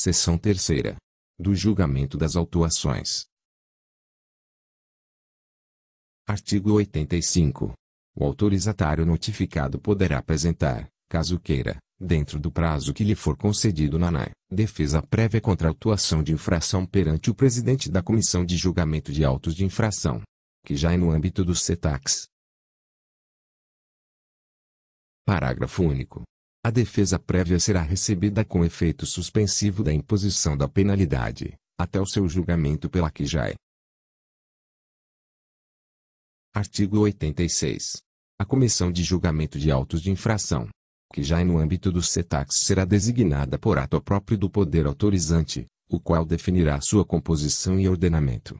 Seção terceira. Do julgamento das autuações. Artigo 85. O autorizatário notificado poderá apresentar, caso queira, dentro do prazo que lhe for concedido na NAI, defesa prévia contra autuação de infração perante o presidente da Comissão de Julgamento de Autos de Infração, que já é no âmbito do CETAX. Parágrafo único a defesa prévia será recebida com efeito suspensivo da imposição da penalidade, até o seu julgamento pela que é. Artigo 86. A Comissão de Julgamento de Autos de Infração, que já é no âmbito do CETAX será designada por ato próprio do poder autorizante, o qual definirá sua composição e ordenamento.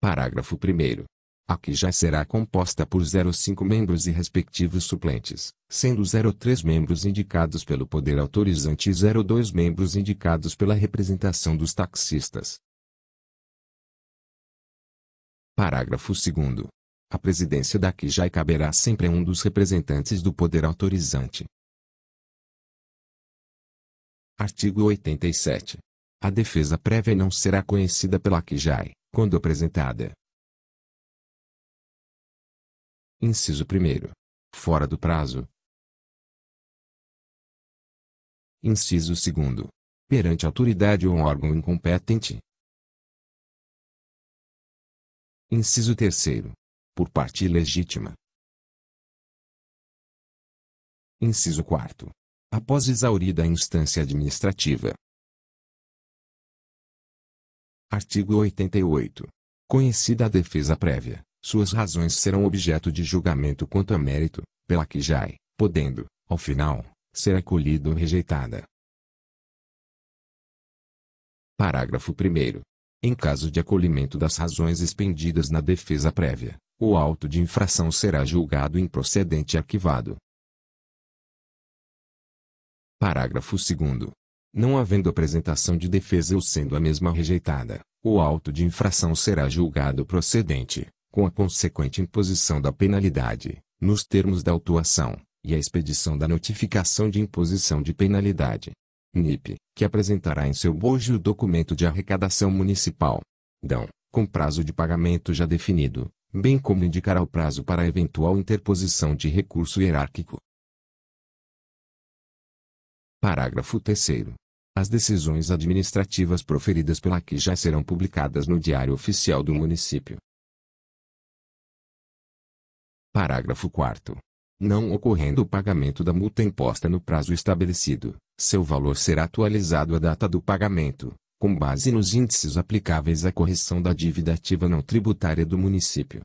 Parágrafo 1 a que já será composta por 05 membros e respectivos suplentes, sendo 03 membros indicados pelo poder autorizante e 02 membros indicados pela representação dos taxistas. Parágrafo 2 a presidência da que já caberá sempre a um dos representantes do poder autorizante. Artigo 87. A defesa prévia não será conhecida pela que já, quando apresentada, Inciso 1. Fora do prazo. Inciso 2. Perante autoridade ou órgão incompetente. Inciso 3. Por parte legítima. Inciso 4. Após exaurida a instância administrativa. Artigo 88. Conhecida a defesa prévia suas razões serão objeto de julgamento quanto a mérito, pela que jai, é, podendo, ao final, ser acolhida ou rejeitada. Parágrafo 1. Em caso de acolhimento das razões expendidas na defesa prévia, o auto de infração será julgado improcedente e arquivado. Parágrafo 2. Não havendo apresentação de defesa ou sendo a mesma rejeitada, o auto de infração será julgado procedente, com a consequente imposição da penalidade, nos termos da autuação, e a expedição da notificação de imposição de penalidade. NIP, que apresentará em seu bojo o documento de arrecadação municipal. DÃO, com prazo de pagamento já definido, bem como indicará o prazo para a eventual interposição de recurso hierárquico. Parágrafo 3 As decisões administrativas proferidas pela que já serão publicadas no Diário Oficial do Município. Parágrafo 4 Não ocorrendo o pagamento da multa imposta no prazo estabelecido, seu valor será atualizado à data do pagamento, com base nos índices aplicáveis à correção da dívida ativa não tributária do município,